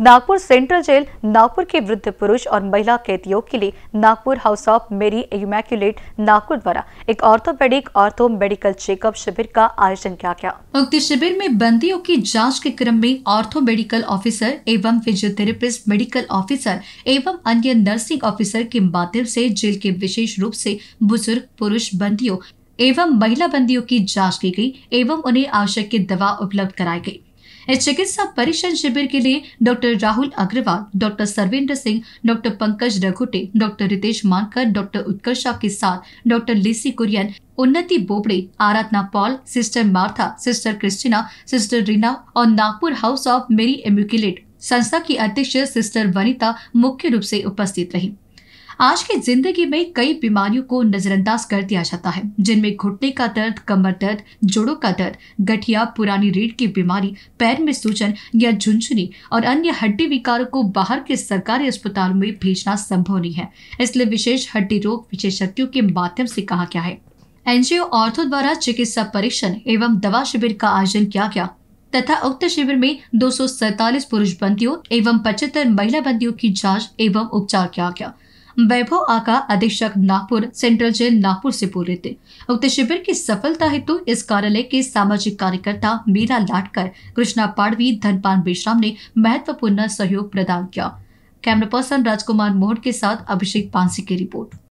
Nagpur central jail Nagpur के वृद्ध पुरुष और महिला कैदियों के लिए Nagpur House of Mary Immaculate Nagpur द्वारा एक ऑर्थोपेडिक ऑर्थो मेडिकल चेकअप शिविर का आयोजन किया गया उक्त शिविर में बंदियों की जांच के क्रम में ऑर्थो मेडिकल ऑफिसर एवं फिजियोथेरेपिस्ट मेडिकल ऑफिसर एवं अन्य नर्सिंग ऑफिसर के माध्यम ऐसी जेल के विशेष रूप ऐसी बुजुर्ग पुरुष बंदियों एवं महिला बंदियों की जाँच की गयी एवं उन्हें आवश्यक की दवा उपलब्ध कराई गयी इस चिकित्सा परीक्षण शिविर के लिए doctor Rahul Agrawal doctor Sarvendra Singh doctor Pankaj Raghute doctor Ritesh Mankar doctor Utkarsha के साथ doctor Lissy Kurian Unnati Bobde Aradhana Paul sister Martha sister Christina sister Reena और नागपुर हाउस ऑफ मेरी एम्यूकुलेट संस्था की अध्यक्ष सिस्टर वनिता मुख्य रूप से उपस्थित रही आज की जिंदगी में कई बीमारियों को नजरअंदाज कर दिया जाता है जिनमें घुटने का दर्द कमर दर्द जोड़ों का दर्द गठिया पुरानी रीढ़ की बीमारी पैर में सूजन या झुंझुनी और अन्य हड्डी विकारों को बाहर के सरकारी अस्पतालों में भेजना संभव नहीं है इसलिए विशेष हड्डी रोग विशेषज्ञों के माध्यम से कहा गया है एनजीओ ऑर्थो द्वारा चिकित्सा परीक्षण एवं दवा शिविर का आयोजन किया गया तथा उक्त शिविर में दो पुरुष बंदियों एवं पचहत्तर महिला बंदियों की जांच एवं उपचार किया गया वैभव आका अधीक्षक नागपुर सेंट्रल जेल नागपुर से बोल रहे थे उक्त शिविर की सफलता हेतु इस कार्यालय के सामाजिक कार्यकर्ता मीरा लाटकर कृष्णा पाड़वी धनपान बेशराम ने महत्वपूर्ण सहयोग प्रदान किया कैमरा पर्सन राजकुमार मोहन के साथ अभिषेक पांसी की रिपोर्ट